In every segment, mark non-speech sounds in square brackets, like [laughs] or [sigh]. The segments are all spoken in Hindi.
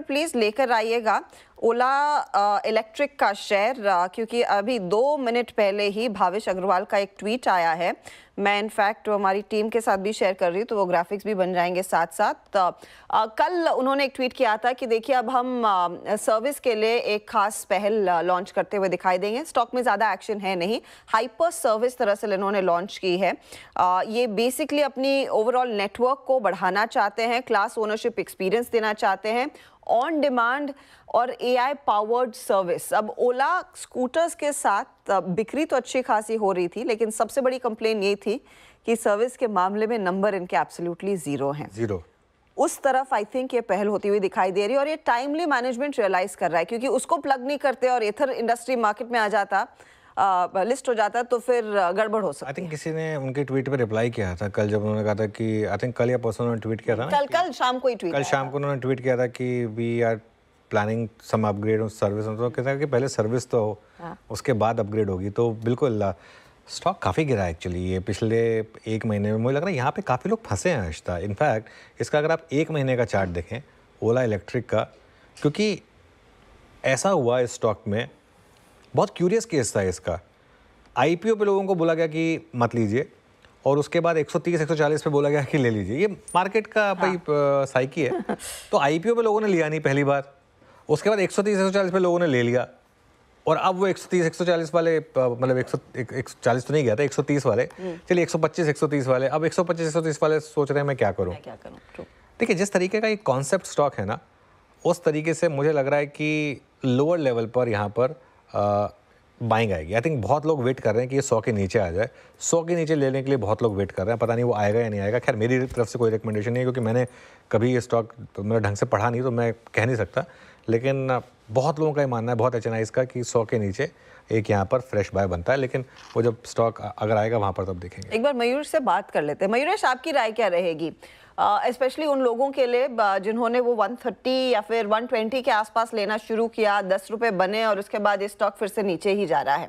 पर प्लीज़ लेकर आइएगा ओला इलेक्ट्रिक का शेयर क्योंकि अभी दो मिनट पहले ही भावेश अग्रवाल का एक ट्वीट आया है मैं इनफैक्ट हमारी टीम के साथ भी शेयर कर रही हूँ तो वो ग्राफिक्स भी बन जाएंगे साथ साथ आ, कल उन्होंने एक ट्वीट किया था कि देखिए अब हम आ, सर्विस के लिए एक खास पहल लॉन्च करते हुए दिखाई देंगे स्टॉक में ज़्यादा एक्शन है नहीं हाइपर सर्विस दरअसल इन्होंने लॉन्च की है आ, ये बेसिकली अपनी ओवरऑल नेटवर्क को बढ़ाना चाहते हैं क्लास ओनरशिप एक्सपीरियंस देना चाहते हैं ऑन डिमांड और एआई पावर्ड सर्विस अब ओला स्कूटर्स के साथ बिक्री तो अच्छी खासी हो रही थी लेकिन सबसे बड़ी कंप्लेन ये थी कि सर्विस के मामले में नंबर इनके एब्सोल्युटली जीरो हैं जीरो उस तरफ आई थिंक ये पहल होती हुई दिखाई दे रही है और ये टाइमली मैनेजमेंट रियलाइज कर रहा है क्योंकि उसको प्लग नहीं करते और एथर इंडस्ट्री मार्केट में आ जाता आ, लिस्ट हो जाता तो फिर गड़बड़ हो सकती आई थिंक किसी ने उनके ट्वीट पर रिप्लाई किया था कल जब उन्होंने कहा था कि आई थिंक कल या परसों उन्होंने ट्वीट किया था कल कल शाम को ही ट्वीट कल शाम को उन्होंने ट्वीट किया था कि we are planning some upgrade service तो कहते हैं कि पहले सर्विस तो हो हाँ. उसके बाद अपग्रेड होगी तो बिल्कुल स्टॉक uh, काफ़ी गिरा एक्चुअली ये पिछले एक महीने में मुझे लग रहा है यहाँ पे काफ़ी लोग फंसे हैं आश्ता इनफैक्ट इसका अगर आप एक महीने का चार्ट देखें ओला इलेक्ट्रिक का क्योंकि ऐसा हुआ इस स्टॉक में बहुत क्यूरियस केस था इसका आईपीओ पे लोगों को बोला गया कि मत लीजिए और उसके बाद 130 140 पे बोला गया कि ले लीजिए ये मार्केट का हाँ। भाई uh, साइकी है [laughs] तो आईपीओ पे लोगों ने लिया नहीं पहली बार उसके बाद 130 140 पे लोगों ने ले लिया और अब वो 130 140 वाले मतलब एक सौ तो नहीं गया था 130 वाले चलिए 125 130 वाले अब 125 130 वाले सोच रहे हैं मैं क्या करूँ क्या करूँ देखिए जिस तरीके का ये कॉन्सेप्ट स्टॉक है ना उस तरीके से मुझे लग रहा है कि लोअर लेवल पर यहाँ पर बाइंग आएगी आई थिंक बहुत लोग वेट कर रहे हैं कि ये सौ के नीचे आ जाए सौ के नीचे लेने के लिए बहुत लोग वेट कर रहे हैं पता नहीं वो आएगा या नहीं आएगा खैर मेरी तरफ से कोई रिकमेंडेशन नहीं है क्योंकि मैंने कभी ये स्टॉक मेरा ढंग से पढ़ा नहीं तो मैं कह नहीं सकता लेकिन बहुत लोगों का ये मानना है बहुत एच का कि सौ के नीचे एक यहाँ पर फ्रेश बाय बनता है लेकिन वो जब स्टॉक अगर आएगा वहाँ पर तब तो देखेंगे एक बार मयूर से बात कर लेते हैं मयूरेश आपकी राय क्या रहेगी स्पेशली uh, उन लोगों के लिए जिन्होंने वो 130 या फिर 120 के आसपास लेना शुरू किया दस रुपये बने और उसके बाद ये स्टॉक फिर से नीचे ही जा रहा है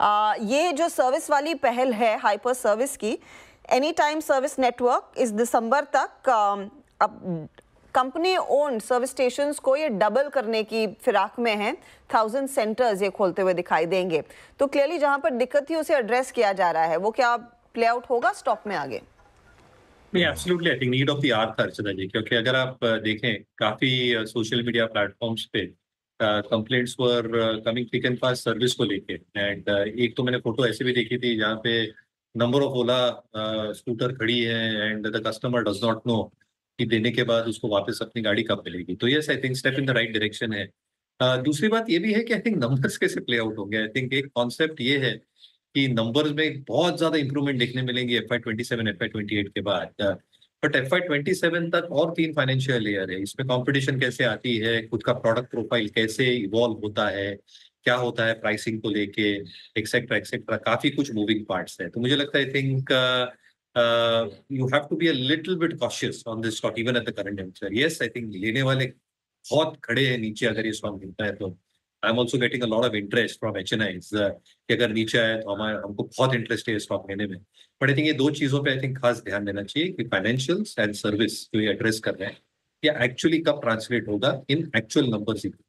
uh, ये जो सर्विस वाली पहल है हाइपर सर्विस की एनी टाइम सर्विस नेटवर्क इस दिसंबर तक uh, अब कंपनी ओन सर्विस स्टेशन को ये डबल करने की फिराक में है थाउजेंड सेंटर्स ये खोलते हुए दिखाई देंगे तो क्लियरली जहाँ पर दिक्कत थी उसे एड्रेस किया जा रहा है वो क्या प्ले आउट होगा स्टॉक में आगे absolutely I think need of the hour Archana ji क्योंकि अगर आप देखें काफी सोशल मीडिया प्लेटफॉर्म्स पे complaints were coming pick and pass service को लेके एंड एक तो मैंने फोटो ऐसे भी देखी थी जहाँ पे नंबर ऑफ ओला स्कूटर खड़ी है and the customer does not know कि देने के बाद उसको वापस अपनी गाड़ी कब मिलेगी तो yes I think step in the right direction है uh, दूसरी बात ये भी है कि आई थिंक नंबर्स कैसे प्ले आउट होंगे आई थिंक एक कॉन्सेप्ट ये है कि नंबर्स में बहुत ज्यादा इंप्रूवमेंट देखने मिलेंगी F I twenty seven F I twenty eight के बाद but F I twenty seven तक और तीन फाइनेंशियल ईयर है इसमें कॉम्पिटिशन कैसे आती है खुद का प्रोडक्ट प्रोफाइल कैसे इवॉल्व होता है क्या होता है प्राइसिंग को लेके एक्सेट्रा एक्सेट्रा काफी कुछ मूविंग पार्ट्स है तो मुझे लगता है I think you have to be a a bit cautious cautious on this stock even at the current juncture. Yes, I लेने वाले बहुत खड़े हैं नीचे अगर ये स्टॉक मिलता है तो I am also getting a lot of interest from H N Is कि अगर नीचे आए तो हमारे हमको बहुत इंटरेस्ट है स्टॉक लेने में बट आई थिंक ये दो चीज़ों पे आई थिंक खास ध्यान देना चाहिए कि फाइनेंशियल्स एंड सर्विस जो ये एड्रेस कर रहे हैं ये एक्चुअली कब ट्रांसलेट होगा इन एक्चुअल नंबर्स ही